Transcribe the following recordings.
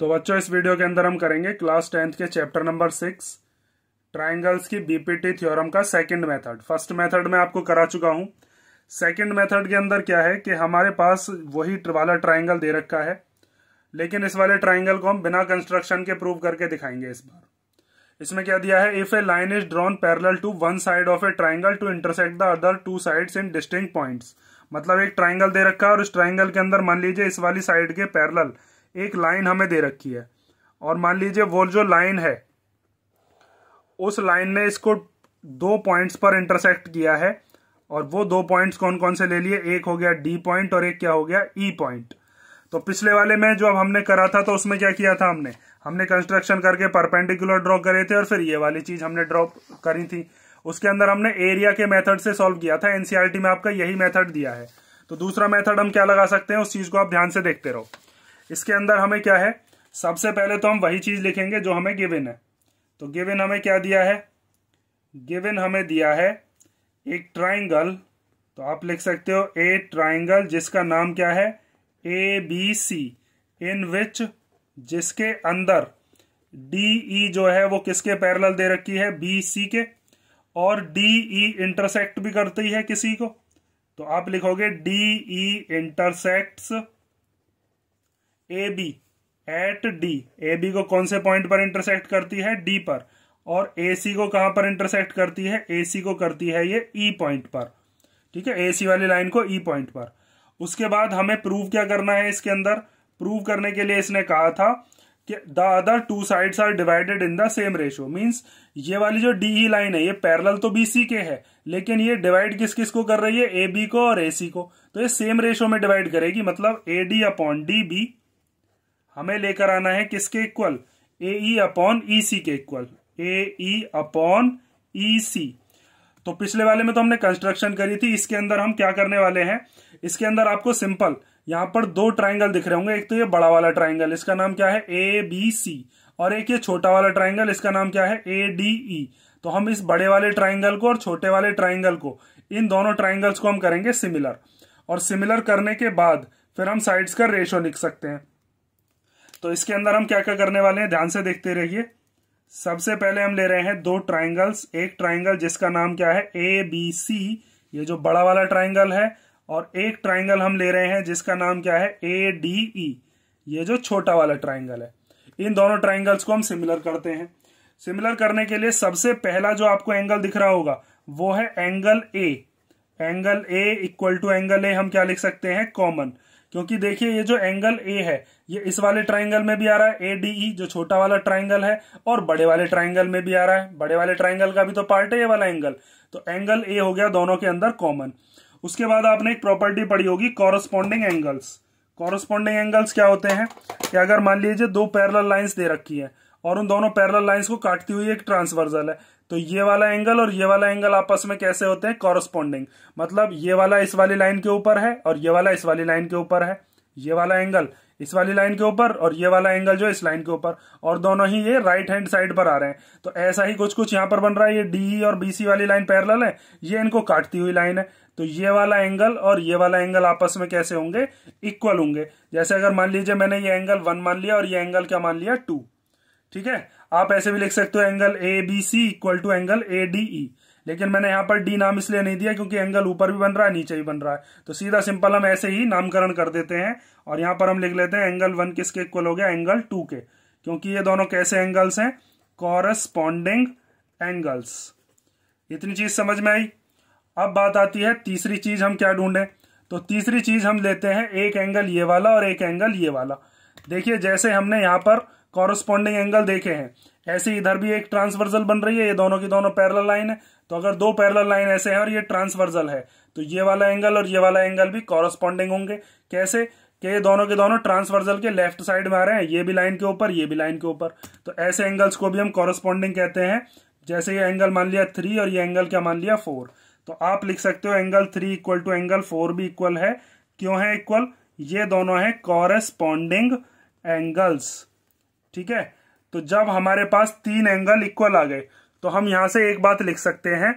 तो बच्चों इस वीडियो के अंदर हम करेंगे क्लास टेंथ के चैप्टर नंबर सिक्स ट्राइंगल्स की बीपीटी थ्योरम का सेकंड मेथड फर्स्ट मेथड में आपको करा चुका हूं सेकंड मेथड के अंदर क्या है कि हमारे पास वही वाला ट्राइंगल दे रखा है लेकिन इस वाले ट्राइंगल को हम बिना कंस्ट्रक्शन के प्रूव करके दिखाएंगे इस बार इसमें क्या दिया है if a line is drawn parallel to one side of a triangle to intersect the other two side in distinct point मतलब एक ट्राइंगल दे रखा है और उस ट्राइंगल के अंदर मान लीजिए इस वाली साइड के पैरल एक लाइन हमें दे रखी है और मान लीजिए वो जो लाइन है उस लाइन ने इसको दो पॉइंट्स पर इंटरसेक्ट किया है और वो दो पॉइंट्स कौन कौन से ले लिए एक हो गया डी पॉइंट और एक क्या हो गया ई e पॉइंट तो पिछले वाले में जो अब हमने करा था तो उसमें क्या किया था हमने हमने कंस्ट्रक्शन करके परपेंडिकुलर ड्रॉ करे थे और फिर ये वाली चीज हमने ड्रॉ करी थी उसके अंदर हमने एरिया के मेथड से सॉल्व किया था एनसीआरटी e में आपका यही मेथड दिया है तो दूसरा मेथड हम क्या लगा सकते हैं उस चीज को आप ध्यान से देखते रहो इसके अंदर हमें क्या है सबसे पहले तो हम वही चीज लिखेंगे जो हमें गिवन है तो गिवन हमें क्या दिया है गिवन हमें दिया है एक ट्राइंगल तो आप लिख सकते हो ए ट्राइंगल जिसका नाम क्या है ए बी सी इन विच जिसके अंदर डी ई e जो है वो किसके पैरेलल दे रखी है बी सी के और डी ई e इंटरसेक्ट भी करती है किसी को तो आप लिखोगे D E intersects A B at D A B को कौन से पॉइंट पर इंटरसेक्ट करती है डी पर और ए सी को कहां पर इंटरसेक्ट करती है ए सी को करती है ये ई e पॉइंट पर ठीक है ए सी वाली लाइन को ई e पॉइंट पर उसके बाद हमें प्रूव क्या करना है इसके अंदर प्रूव करने के लिए इसने कहा था कि the other two sides are divided in the same ratio means ये वाली जो डी ई लाइन है ये पैरेलल तो बी सी के है लेकिन ये डिवाइड किस किस को कर रही है ए बी को और ए सी को तो ये सेम रेशियो में डिवाइड करेगी मतलब A D upon D B हमें लेकर आना है किसके इक्वल ए ई अपॉन ई सी के इक्वल ए ई अपॉन ई सी तो पिछले वाले में तो हमने कंस्ट्रक्शन करी थी इसके अंदर हम क्या करने वाले हैं इसके अंदर आपको सिंपल यहां पर दो ट्राइंगल दिख रहे होंगे एक तो ये बड़ा वाला ट्राइंगल इसका नाम क्या है ए बी सी और एक ये छोटा वाला ट्राइंगल इसका नाम क्या है ए डी ई तो हम इस बड़े वाले ट्राइंगल को और छोटे वाले ट्राइंगल को इन दोनों ट्राइंगल्स को हम करेंगे सिमिलर और सिमिलर करने के बाद फिर हम साइड्स का रेशो लिख सकते हैं तो इसके अंदर हम क्या क्या करने वाले हैं ध्यान से देखते रहिए सबसे पहले हम ले रहे हैं दो ट्राइंगल्स एक ट्राइंगल जिसका नाम क्या है ए बी सी ये जो बड़ा वाला ट्राइंगल है और एक ट्राइंगल हम ले रहे हैं जिसका नाम क्या है ए डी ई ये जो छोटा वाला ट्राइंगल है इन दोनों ट्राइंगल्स को हम सिमिलर करते हैं सिमिलर करने के लिए सबसे पहला जो आपको एंगल दिख रहा होगा वो है angle A angle A equal to angle A हम क्या लिख सकते हैं कॉमन क्योंकि देखिए ये जो एंगल ए है ये इस वाले ट्राइंगल में भी आ रहा है ए डी ई जो छोटा वाला ट्राइंगल है और बड़े वाले ट्राइंगल में भी आ रहा है बड़े वाले ट्राइंगल का भी तो पार्ट है ये वाला एंगल तो एंगल ए हो गया दोनों के अंदर कॉमन उसके बाद आपने एक प्रॉपर्टी पढ़ी होगी कॉरस्पॉन्डिंग एंगल्स कॉरस्पॉन्डिंग एंगल्स क्या होते हैं कि अगर मान लीजिए दो पैरल लाइन्स दे रखी है और उन दोनों पैरल लाइन्स को काटती हुई एक ट्रांसवर्जल है तो ये वाला एंगल और ये वाला एंगल आपस में कैसे होते हैं कॉरस्पॉन्डिंग मतलब ये वाला इस वाली लाइन के ऊपर है और ये वाला इस वाली लाइन के ऊपर है ये वाला एंगल इस वाली लाइन के ऊपर और ये वाला एंगल जो है इस लाइन के ऊपर और दोनों ही ये राइट हैंड साइड पर आ रहे हैं तो ऐसा ही कुछ कुछ यहां पर बन रहा है ये डी e और बीसी वाली लाइन पैरल है ये इनको काटती हुई लाइन है तो ये वाला एंगल और ये वाला एंगल आपस में कैसे होंगे इक्वल होंगे जैसे अगर मान लीजिए मैंने ये एंगल वन मान लिया और ये एंगल क्या मान लिया टू ठीक है आप ऐसे भी लिख सकते हो angle A B C equal to angle A D E लेकिन मैंने यहां पर डी नाम इसलिए नहीं दिया क्योंकि एंगल ऊपर भी बन रहा है नीचे भी बन रहा है तो सीधा सिंपल हम ऐसे ही नामकरण कर देते हैं और यहां पर हम लिख लेते हैं एंगल वन किसके इक्वल हो गया एंगल टू के क्योंकि ये दोनों कैसे एंगल्स हैं कॉरस्पॉन्डिंग एंगल्स इतनी चीज समझ में आई अब बात आती है तीसरी चीज हम क्या ढूंढे तो तीसरी चीज हम लेते हैं एक एंगल ये वाला और एक एंगल ये वाला देखिए जैसे हमने यहां पर कॉरस्पॉन्डिंग एंगल देखे हैं ऐसे इधर भी एक ट्रांसवर्जल बन रही है ये दोनों की दोनों पैरल लाइन है तो अगर दो पैरल लाइन ऐसे हैं और ये ट्रांसवर्जल है तो ये वाला एंगल और ये वाला एंगल भी कॉरस्पॉन्डिंग होंगे कैसे कि ये दोनों के दोनों ट्रांसवर्जल के लेफ्ट साइड में आ रहे हैं ये भी लाइन के ऊपर ये भी लाइन के ऊपर तो ऐसे एंगल्स को भी हम कॉरस्पॉन्डिंग कहते हैं जैसे ये एंगल मान लिया थ्री और ये एंगल क्या मान लिया फोर तो आप लिख सकते हो angle three equal to angle four भी इक्वल है क्यों है इक्वल ये दोनों है कॉरेस्पॉन्डिंग एंगल्स ठीक है तो जब हमारे पास तीन एंगल इक्वल आ गए तो हम यहां से एक बात लिख सकते हैं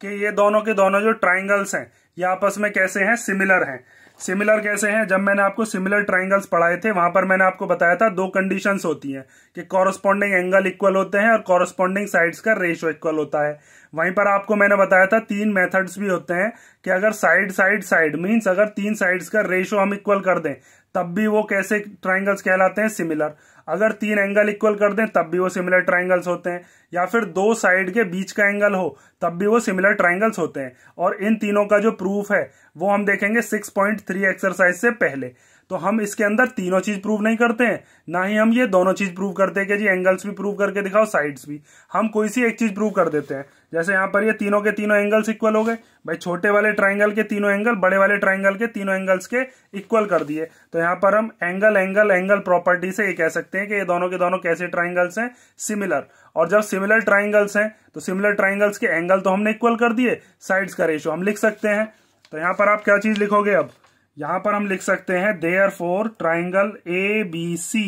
कि ये दोनों के दोनों जो ट्राइंगल्स हैं ये आपस में कैसे हैं सिमिलर हैं सिमिलर कैसे हैं जब मैंने आपको सिमिलर ट्राइंगल्स पढ़ाए थे वहां पर मैंने आपको बताया था दो कंडीशंस होती हैं कि कॉरस्पॉन्डिंग एंगल इक्वल होते हैं और कॉरस्पॉन्डिंग साइड्स का रेशियो इक्वल होता है वहीं पर आपको मैंने बताया था तीन मेथड्स भी होते हैं कि अगर साइड साइड साइड मीन्स अगर तीन साइड्स का रेशियो हम इक्वल कर दें तब भी वो कैसे ट्राइंगल्स कहलाते हैं सिमिलर अगर तीन एंगल इक्वल कर दें तब भी वो सिमिलर ट्राइंगल्स होते हैं या फिर दो साइड के बीच का एंगल हो तब भी वो सिमिलर ट्राइंगल्स होते हैं और इन तीनों का जो प्रूफ है वो हम देखेंगे 6.3 एक्सरसाइज से पहले तो हम इसके अंदर तीनों चीज प्रूव नहीं करते हैं ना ही हम ये दोनों चीज प्रूव करते हैं कि जी एंगल्स भी प्रूव करके दिखाओ साइड्स भी हम कोई सी एक चीज प्रूव कर देते हैं जैसे यहां पर ये तीनों के तीनों एंगल्स इक्वल हो गए भाई छोटे वाले ट्राइंगल के तीनों एंगल बड़े वाले ट्राइंगल के तीनों एंगल्स के इक्वल कर दिए तो यहाँ पर हम एंगल एंगल एंगल प्रॉपर्टी से ये कह सकते हैं कि ये दोनों के दोनों कैसे ट्राइंगल्स हैं सिमिलर और जब सिमिलर ट्राइंगल्स हैं तो सिमिलर ट्राइंगल्स के एंगल तो हमने इक्वल कर दिए साइड्स का रेशो हम लिख सकते हैं तो यहाँ पर आप क्या चीज लिखोगे अब यहां पर हम लिख सकते हैं therefore triangle A B C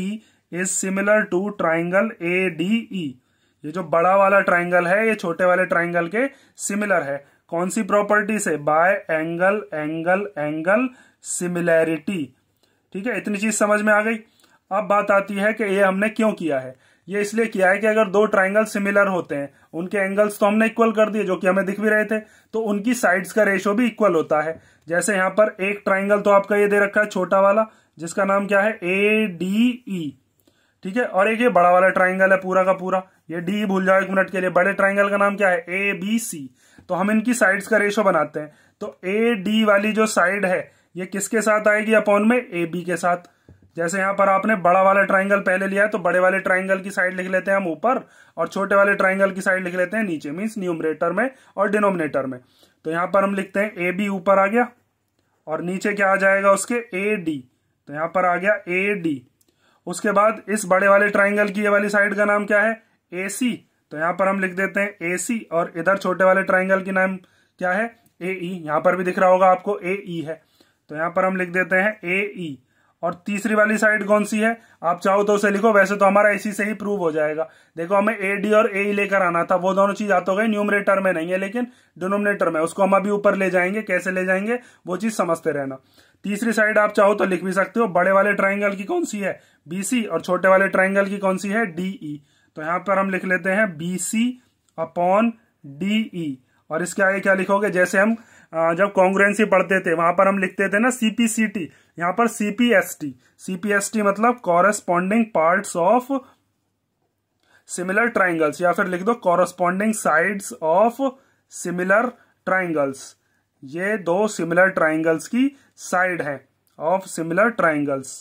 is similar to triangle A D E ये जो बड़ा वाला ट्राइंगल है ये छोटे वाले ट्राइंगल के सिमिलर है कौन सी प्रॉपर्टी से by angle angle angle similarity ठीक है इतनी चीज समझ में आ गई अब बात आती है कि ये हमने क्यों किया है ये इसलिए किया है कि अगर दो ट्राइंगल सिमिलर होते हैं उनके एंगल्स तो हमने इक्वल कर दिए जो कि हमें दिख भी रहे थे तो उनकी साइड्स का रेशो भी इक्वल होता है जैसे यहां पर एक ट्राइंगल तो आपका ये दे रखा है छोटा वाला जिसका नाम क्या है ए डी ई ठीक है और एक ये बड़ा वाला ट्राइंगल है पूरा का पूरा ये डी भूल जाओ एक मिनट के लिए बड़े ट्राइंगल का नाम क्या है ए बी सी तो हम इनकी साइड्स का रेशो बनाते हैं तो ए डी वाली जो साइड है ये किसके साथ आएगी अपॉन में ए बी के साथ जैसे यहाँ पर आपने बड़ा वाला ट्राइंगल पहले लिया है तो बड़े वाले ट्राइंगल की साइड लिख लेते हैं हम ऊपर और छोटे वाले ट्राइंगल की साइड लिख लेते हैं नीचे मीन्स न्यूमरेटर में और डिनोमिनेटर में तो यहाँ पर हम लिखते हैं ए बी ऊपर आ गया और नीचे क्या आ जाएगा उसके ए डी तो यहाँ पर आ गया ए डी उसके बाद इस बड़े वाले ट्राइंगल की ये वाली साइड का नाम क्या है ए सी तो यहाँ पर हम लिख देते हैं ए सी और इधर छोटे वाले ट्राइंगल की नाम क्या है ए ई e। यहाँ पर भी दिख रहा होगा आपको ए ई e है तो यहाँ पर हम लिख देते हैं ए ई e। और तीसरी वाली साइड कौन सी है आप चाहो तो उसे लिखो वैसे तो हमारा इसी से ही प्रूव हो जाएगा देखो हमें ए डी और ए e लेकर आना था वो दोनों चीज आते तो गई न्यूमरेटर में नहीं है लेकिन डिनोमिनेटर में उसको हम अभी ऊपर ले जाएंगे कैसे ले जाएंगे वो चीज समझते रहना तीसरी साइड आप चाहो तो लिख भी सकते हो बड़े वाले ट्राइंगल की कौन सी है बीसी और छोटे वाले ट्राइंगल की कौन सी है डीई e। तो यहां पर हम लिख लेते हैं बीसी अपॉन डीई और इसके आगे क्या लिखोगे जैसे हम जब कॉन्ग्रेंसी पढ़ते थे वहां पर हम लिखते थे ना सीपीसीटी यहां पर सीपीएसटी सीपीएसटी मतलब corresponding part of similar triangles या फिर लिख दो corresponding sides of similar triangles ये दो सिमिलर ट्राइंगल्स की साइड है of similar triangles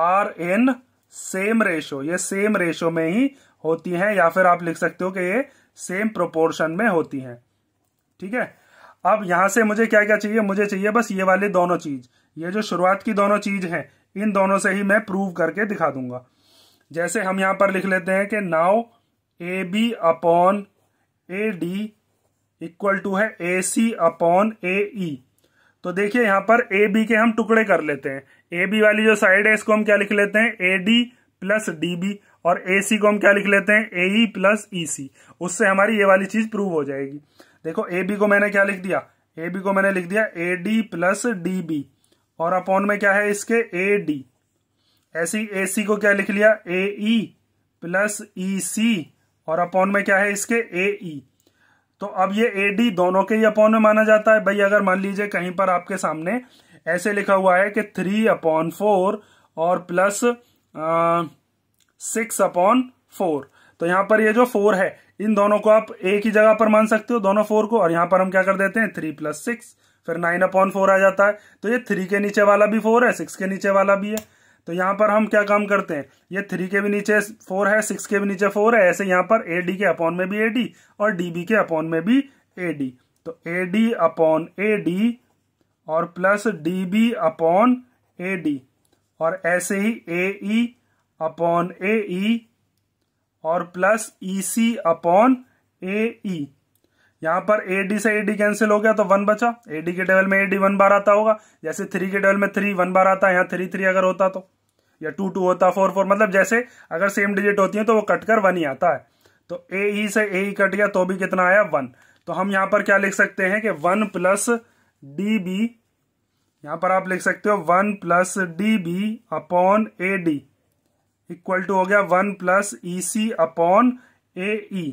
are in same ratio ये सेम रेशो में ही होती हैं या फिर आप लिख सकते हो कि ये सेम प्रोपोर्शन में होती हैं ठीक है अब यहां से मुझे क्या क्या चाहिए मुझे चाहिए बस ये वाली दोनों चीज ये जो शुरुआत की दोनों चीज है इन दोनों से ही मैं प्रूव करके दिखा दूंगा जैसे हम यहां पर लिख लेते हैं कि now A B upon A D equal to है A C upon A E तो देखिए यहां पर ए बी के हम टुकड़े कर लेते हैं ए बी वाली जो साइड है इसको हम क्या लिख लेते हैं A D plus D B और ए सी को हम क्या लिख लेते हैं ए ई प्लस ई सी उससे हमारी ये वाली चीज प्रूव हो जाएगी देखो ए बी को मैंने क्या लिख दिया ए बी को मैंने लिख दिया A D plus D B और अपॉन में क्या है इसके ए डी ऐसी ए सी को क्या लिख लिया ए ई प्लस ई सी और अपॉन में क्या है इसके ए ई e। तो अब ये ए डी दोनों के ही अपॉन में माना जाता है भाई अगर मान लीजिए कहीं पर आपके सामने ऐसे लिखा हुआ है कि थ्री अपॉन फोर और प्लस सिक्स अपॉन फोर तो यहां पर ये जो फोर है इन दोनों को आप एक ही जगह पर मान सकते हो दोनों फोर को और यहां पर हम क्या कर देते हैं थ्री प्लस सिक्स फिर नाइन अपॉन फोर आ जाता है तो ये थ्री के नीचे वाला भी फोर है सिक्स के नीचे वाला भी है तो यहाँ पर हम क्या काम करते हैं ये थ्री के भी नीचे फोर है सिक्स के भी नीचे फोर है ऐसे यहाँ पर ए के अपॉन में भी ए डी और डी बी के अपॉन में भी ए तो A D upon A D और plus D B upon A D और ऐसे ही ए ई अपॉन ए और प्लस ई सी अपॉन ए यहां पर ए डी से ए डी कैंसिल हो गया तो वन बचा ए डी के टेबल में ए डी वन बार आता होगा जैसे थ्री के टेबल में थ्री वन बार आता है यहां थ्री थ्री अगर होता तो या टू टू होता फोर फोर मतलब जैसे अगर सेम डिजिट होती है तो वो कटकर वन ही आता है तो ए ई e से ए ई e कट गया तो भी कितना आया वन तो हम यहां पर क्या लिख सकते हैं कि वन प्लस डी बी यहां पर आप लिख सकते हो one plus D B upon A D equal to हो गया one plus E C upon A E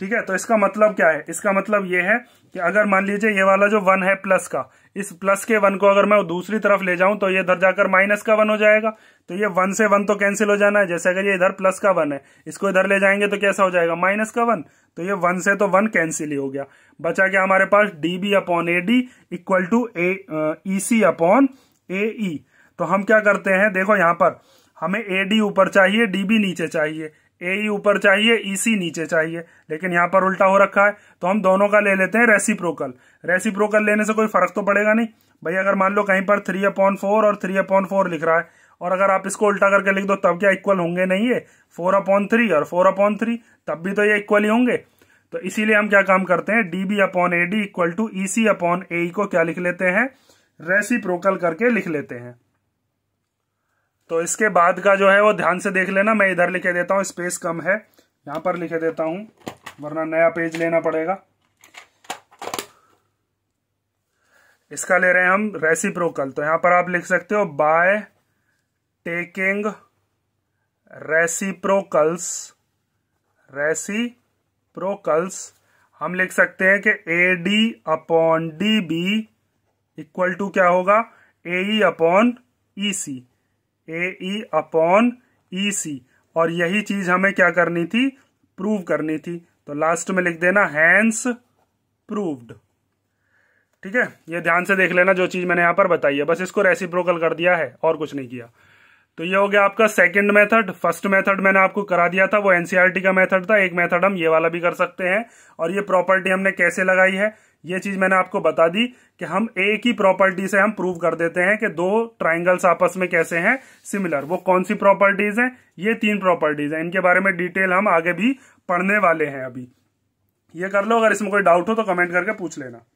ठीक है तो इसका मतलब क्या है इसका मतलब ये है कि अगर मान लीजिए ये वाला जो वन है प्लस का इस प्लस के वन को अगर मैं दूसरी तरफ ले जाऊं तो ये इधर जाकर माइनस का वन हो जाएगा तो ये वन से वन तो कैंसिल हो जाना है जैसे अगर ये इधर प्लस का वन है इसको इधर ले जाएंगे तो कैसा हो जाएगा माइनस का वन तो ये वन से तो वन कैंसिल ही हो गया बचा गया हमारे पास D B upon A D equal to A E C upon A E तो हम क्या करते हैं देखो यहां पर हमें ए डी ऊपर चाहिए डी बी नीचे चाहिए ए ई e ऊपर चाहिए ईसी e नीचे चाहिए लेकिन यहां पर उल्टा हो रखा है तो हम दोनों का ले लेते हैं रेसिप्रोकल रेसिप्रोकल लेने से कोई फर्क तो पड़ेगा नहीं भाई अगर मान लो कहीं पर थ्री अपॉन फोर और थ्री अपॉन फोर लिख रहा है और अगर आप इसको उल्टा करके लिख दो तब क्या इक्वल होंगे नहीं ये फोर अपॉन थ्री और फोर अपॉन थ्री तब भी तो ये इक्वल ही होंगे तो इसीलिए हम क्या काम करते हैं D B upon A D equal to E C upon A को क्या लिख लेते हैं रेसिप्रोकल करके लिख लेते हैं तो इसके बाद का जो है वो ध्यान से देख लेना मैं इधर लिखे देता हूँ स्पेस कम है यहाँ पर लिखे देता हूँ वरना नया पेज लेना पड़ेगा इसका ले रहे हैं हम रेसिप्रोकल तो यहां पर आप लिख सकते हो बाय टेकिंग रेसिप्रोकल्स रेसिप्रोकल्स हम लिख सकते हैं कि A D upon D B equal to क्या होगा ए ई अपॉन ई सी ए ई अपॉन ई सी और यही चीज हमें क्या करनी थी प्रूव करनी थी तो लास्ट में लिख देना हैंस प्रूव्ड ठीक है ये ध्यान से देख लेना जो चीज मैंने यहां पर बताई है बस इसको रेसिप्रोकल कर दिया है और कुछ नहीं किया तो ये हो गया आपका सेकंड मेथड फर्स्ट मेथड मैंने आपको करा दिया था वो एनसीआरटी e का मेथड था एक मेथड हम ये वाला भी कर सकते हैं और ये प्रॉपर्टी हमने कैसे लगाई है ये चीज मैंने आपको बता दी कि हम एक ही प्रॉपर्टी से हम प्रूव कर देते हैं कि दो ट्राइंगल्स आपस में कैसे हैं सिमिलर वो कौन सी प्रॉपर्टीज हैं ये तीन प्रॉपर्टीज हैं इनके बारे में डिटेल हम आगे भी पढ़ने वाले हैं अभी ये कर लो अगर इसमें कोई डाउट हो तो कमेंट करके पूछ लेना